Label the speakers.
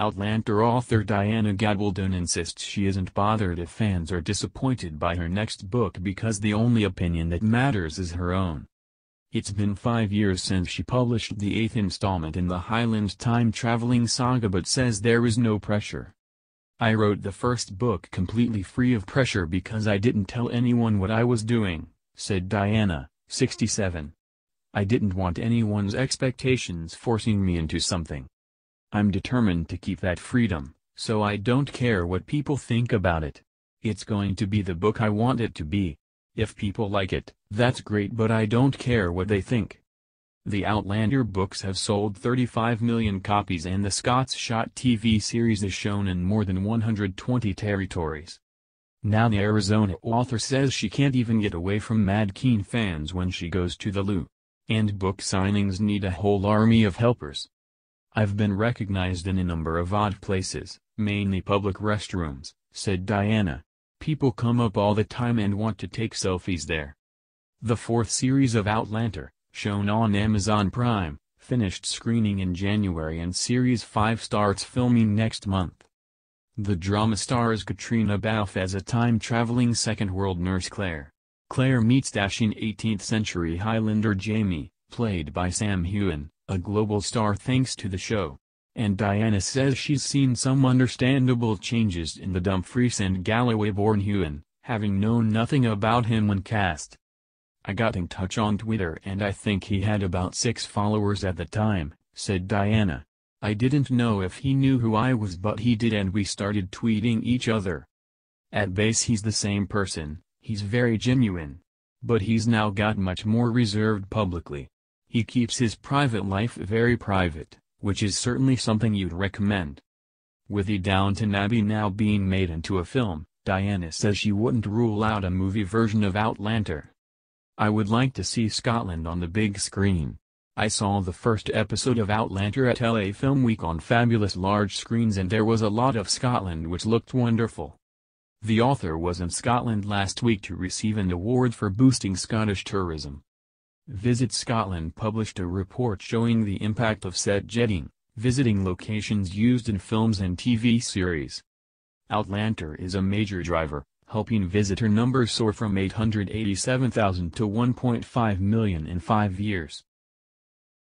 Speaker 1: Outlander author Diana Gabaldon insists she isn't bothered if fans are disappointed by her next book because the only opinion that matters is her own. It's been five years since she published the eighth installment in the Highland time-traveling saga but says there is no pressure. I wrote the first book completely free of pressure because I didn't tell anyone what I was doing, said Diana, 67. I didn't want anyone's expectations forcing me into something. I'm determined to keep that freedom, so I don't care what people think about it. It's going to be the book I want it to be. If people like it, that's great but I don't care what they think. The Outlander books have sold 35 million copies and the Scotts Shot TV series is shown in more than 120 territories. Now the Arizona author says she can't even get away from Mad Keen fans when she goes to the loo. And book signings need a whole army of helpers. I've been recognized in a number of odd places, mainly public restrooms, said Diana. People come up all the time and want to take selfies there. The fourth series of Outlander, shown on Amazon Prime, finished screening in January and Series 5 starts filming next month. The drama stars Katrina Balfe as a time-traveling Second World nurse Claire. Claire meets dashing 18th-century Highlander Jamie, played by Sam Hewen, a global star thanks to the show. And Diana says she's seen some understandable changes in the Dumfries and Galloway-born Hewan, having known nothing about him when cast. I got in touch on Twitter and I think he had about six followers at the time, said Diana. I didn't know if he knew who I was but he did and we started tweeting each other. At base he's the same person, he's very genuine. But he's now got much more reserved publicly. He keeps his private life very private, which is certainly something you'd recommend. With the Downton Abbey now being made into a film, Diana says she wouldn't rule out a movie version of Outlander. I would like to see Scotland on the big screen. I saw the first episode of Outlander at LA Film Week on fabulous large screens and there was a lot of Scotland which looked wonderful. The author was in Scotland last week to receive an award for boosting Scottish tourism. Visit Scotland published a report showing the impact of set jetting, visiting locations used in films and TV series. Outlander is a major driver, helping visitor numbers soar from 887,000 to 1.5 million in five years.